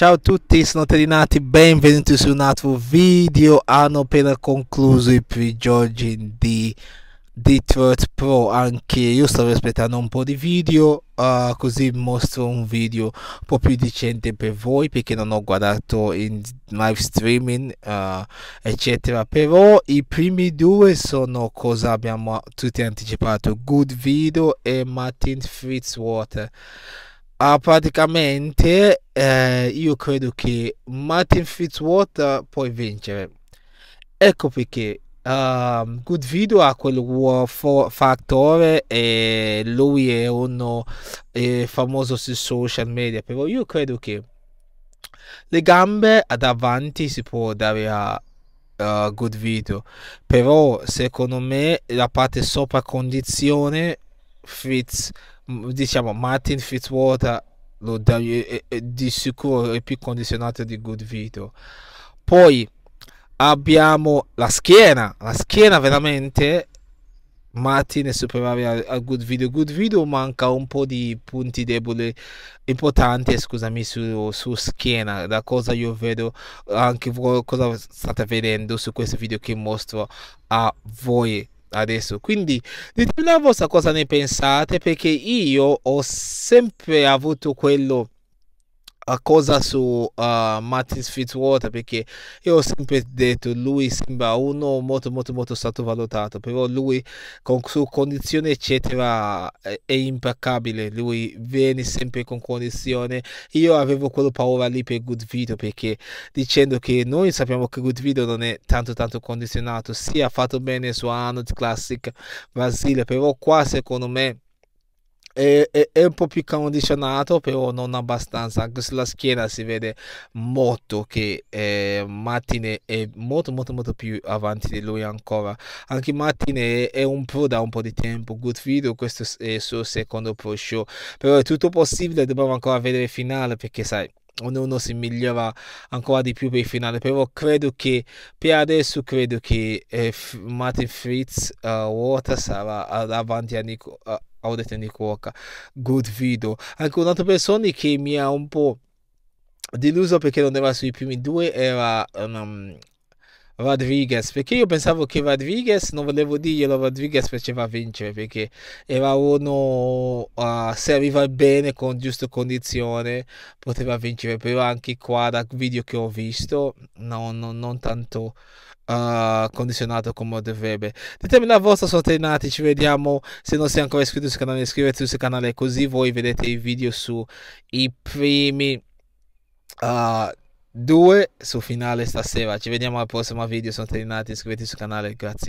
Ciao a tutti, sono Terinati, benvenuti su un altro video. Hanno appena concluso i pre-judging di Detroit Pro. Anche io stavo aspettando un po' di video, uh, così mostro un video un po' più decente per voi perché non ho guardato in live streaming, uh, eccetera. Però i primi due sono cosa abbiamo tutti anticipato: Good Video e Martin Fritzwater. Ah, praticamente eh, io credo che Martin Fitzwater può vincere. Ecco perché uh, Good Video ha quel wow fattore e lui è uno è famoso sui social media, però io credo che le gambe davanti si può dare a uh, Good Video, però secondo me la parte sopra condizione Fitz diciamo Martin Fitzwater lo da, è, è, di sicuro è più condizionato di Good Vito poi abbiamo la schiena la schiena veramente Martin è superiore a, a Good Video Good Video manca un po' di punti deboli importanti eh, scusami su, su schiena da cosa io vedo anche voi cosa state vedendo su questo video che mostro a voi adesso. Quindi ditemi la vostra cosa ne pensate perché io ho sempre avuto quello cosa su uh, Mattis Fitzwater perché io ho sempre detto lui sembra uno molto molto molto stato valutato però lui con sua condizione eccetera è, è impeccabile lui viene sempre con condizione io avevo quella paura lì per Good Video perché dicendo che noi sappiamo che Good Video non è tanto tanto condizionato si sì, ha fatto bene su Arnold Classic Brasile però qua secondo me è, è, è, un po' più condizionato, però non abbastanza. Anche sulla schiena si vede molto che eh, Martin è molto, molto, molto più avanti di lui ancora. Anche Martin è, è un pro da un po' di tempo. Good video, questo è il suo secondo pro show. Però è tutto possibile, dobbiamo ancora vedere il finale perché, sai ognuno si migliora ancora di più per il finale però credo che per adesso credo che eh, Martin Fritz uh, eh, Water sarà davanti a Nico, Audete cuoca Good Video, anche un'altra persona che mi ha un po' deluso perché non era sui primi due era um, Rodriguez, perché io pensavo che Rodriguez, non volevo dirglielo, Rodriguez faceva vincere, perché era uno, uh, se arriva bene con giusta condizione, poteva vincere, però anche qua da video che ho visto, no, no, non tanto... Uh, condizionato come dovrebbe ditemi la vostra sono ci vediamo se non siete ancora iscritti sul canale iscrivetevi sul canale così voi vedete i video su i primi uh, 2 su finale stasera. Ci vediamo al prossimo video, sono Trinati, iscrivetevi sul canale, grazie.